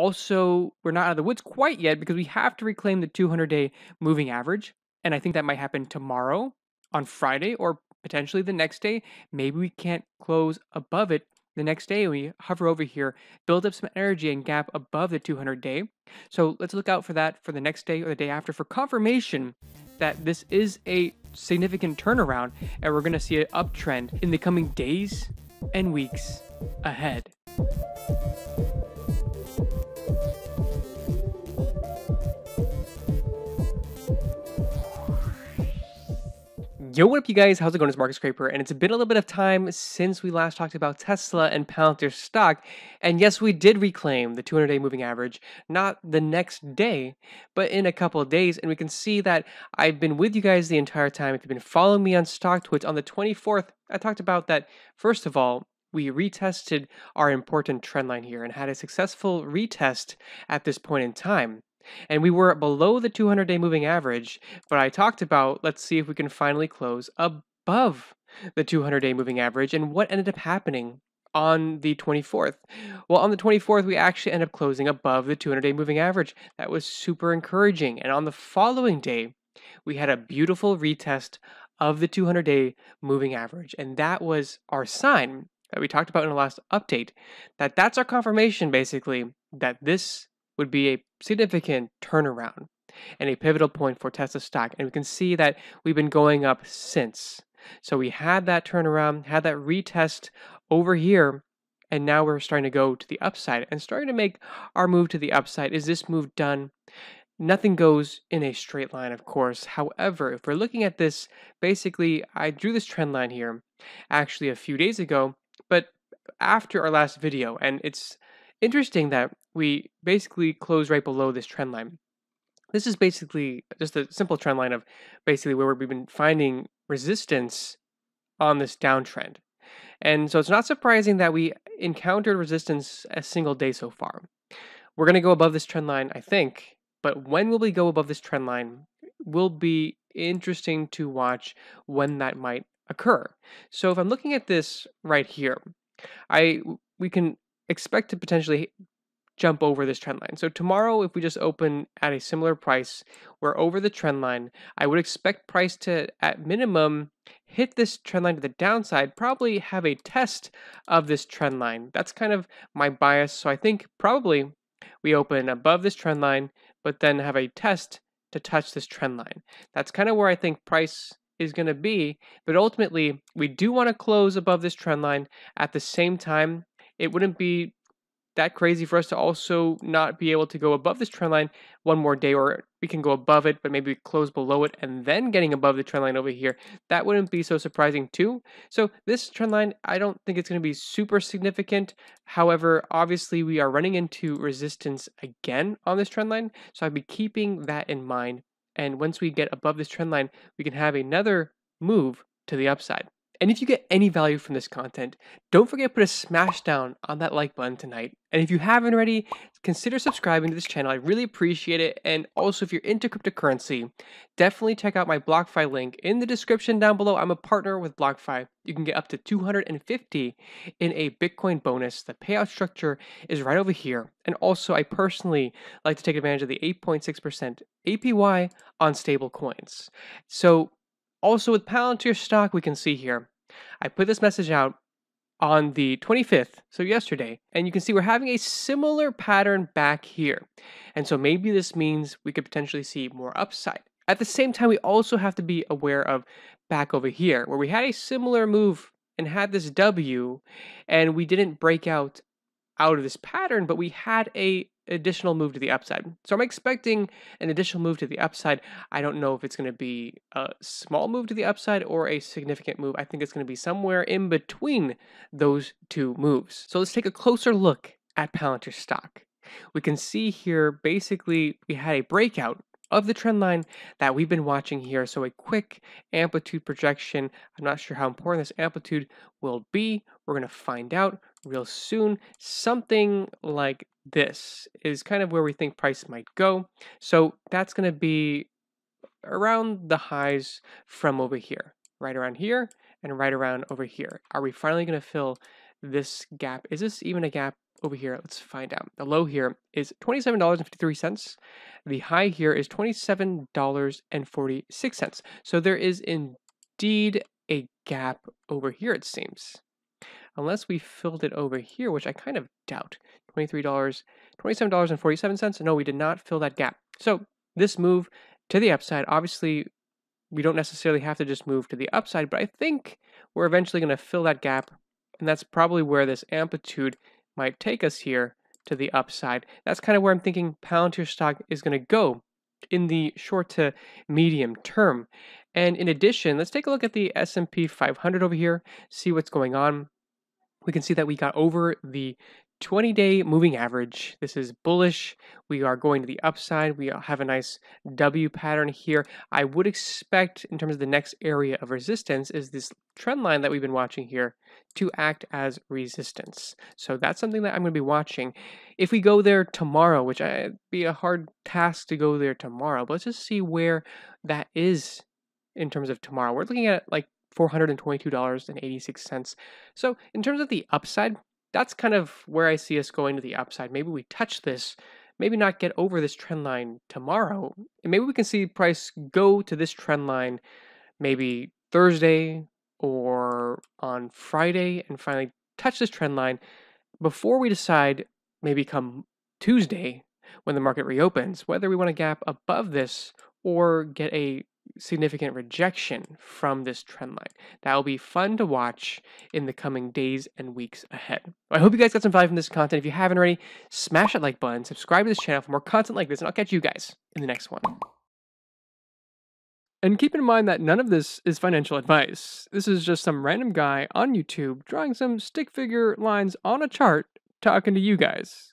Also, we're not out of the woods quite yet because we have to reclaim the 200 day moving average. And I think that might happen tomorrow on Friday or potentially the next day. Maybe we can't close above it the next day. We hover over here, build up some energy and gap above the 200 day. So let's look out for that for the next day or the day after for confirmation that this is a significant turnaround and we're going to see an uptrend in the coming days and weeks ahead. Yo, what up, you guys? How's it going? It's Marcus Scraper, and it's been a little bit of time since we last talked about Tesla and Palantir stock. And yes, we did reclaim the 200 day moving average, not the next day, but in a couple of days. And we can see that I've been with you guys the entire time. If you've been following me on Stock Twitch on the 24th, I talked about that, first of all, we retested our important trend line here and had a successful retest at this point in time and we were below the 200 day moving average, but I talked about let's see if we can finally close above the 200 day moving average and what ended up happening on the 24th. Well, on the 24th, we actually end up closing above the 200 day moving average. That was super encouraging. And on the following day, we had a beautiful retest of the 200 day moving average. And that was our sign that we talked about in the last update that that's our confirmation basically that this would be a significant turnaround and a pivotal point for Tesla stock. And we can see that we've been going up since. So we had that turnaround, had that retest over here, and now we're starting to go to the upside and starting to make our move to the upside. Is this move done? Nothing goes in a straight line, of course. However, if we're looking at this, basically, I drew this trend line here actually a few days ago, but after our last video, and it's interesting that we basically close right below this trend line. This is basically just a simple trend line of basically where we've been finding resistance on this downtrend. And so it's not surprising that we encountered resistance a single day so far. We're going to go above this trend line, I think, but when will we go above this trend line will be interesting to watch when that might occur. So if I'm looking at this right here, I we can expect to potentially jump over this trend line. So tomorrow, if we just open at a similar price, we're over the trend line. I would expect price to, at minimum, hit this trend line to the downside, probably have a test of this trend line. That's kind of my bias. So I think probably we open above this trend line, but then have a test to touch this trend line. That's kind of where I think price is going to be. But ultimately, we do want to close above this trend line. At the same time, it wouldn't be that crazy for us to also not be able to go above this trend line one more day, or we can go above it, but maybe close below it and then getting above the trend line over here. That wouldn't be so surprising too. So this trend line, I don't think it's going to be super significant. However, obviously we are running into resistance again on this trend line. So I'd be keeping that in mind. And once we get above this trend line, we can have another move to the upside. And if you get any value from this content, don't forget to put a smash down on that like button tonight. And if you haven't already, consider subscribing to this channel. I really appreciate it. And also, if you're into cryptocurrency, definitely check out my BlockFi link in the description down below. I'm a partner with BlockFi. You can get up to 250 in a Bitcoin bonus. The payout structure is right over here. And also, I personally like to take advantage of the 8.6% APY on stable coins. So also with Palantir stock, we can see here I put this message out on the 25th, so yesterday, and you can see we're having a similar pattern back here. And so maybe this means we could potentially see more upside. At the same time, we also have to be aware of back over here, where we had a similar move and had this W, and we didn't break out out of this pattern, but we had a additional move to the upside. So I'm expecting an additional move to the upside. I don't know if it's going to be a small move to the upside or a significant move. I think it's going to be somewhere in between those two moves. So let's take a closer look at Palantir stock. We can see here basically we had a breakout of the trend line that we've been watching here. So a quick amplitude projection. I'm not sure how important this amplitude will be. We're going to find out real soon. Something like this is kind of where we think price might go. So that's going to be around the highs from over here, right around here and right around over here. Are we finally going to fill this gap? Is this even a gap over here. Let's find out. The low here is $27.53. The high here is $27.46. So there is indeed a gap over here, it seems. Unless we filled it over here, which I kind of doubt. $23, $27.47. No, we did not fill that gap. So this move to the upside, obviously, we don't necessarily have to just move to the upside, but I think we're eventually going to fill that gap. And that's probably where this amplitude might take us here to the upside. That's kind of where I'm thinking Palantir stock is going to go in the short to medium term. And in addition, let's take a look at the S&P 500 over here, see what's going on. We can see that we got over the 20 day moving average. This is bullish. We are going to the upside. We have a nice W pattern here. I would expect, in terms of the next area of resistance, is this trend line that we've been watching here to act as resistance. So that's something that I'm going to be watching. If we go there tomorrow, which I uh, be a hard task to go there tomorrow, but let's just see where that is in terms of tomorrow. We're looking at like $422.86. So in terms of the upside, that's kind of where I see us going to the upside. Maybe we touch this, maybe not get over this trend line tomorrow, and maybe we can see price go to this trend line maybe Thursday or on Friday and finally touch this trend line before we decide maybe come Tuesday when the market reopens whether we want to gap above this or get a significant rejection from this trend line. That will be fun to watch in the coming days and weeks ahead. I hope you guys got some value from this content. If you haven't already, smash that like button, subscribe to this channel for more content like this, and I'll catch you guys in the next one. And keep in mind that none of this is financial advice. This is just some random guy on YouTube drawing some stick figure lines on a chart talking to you guys.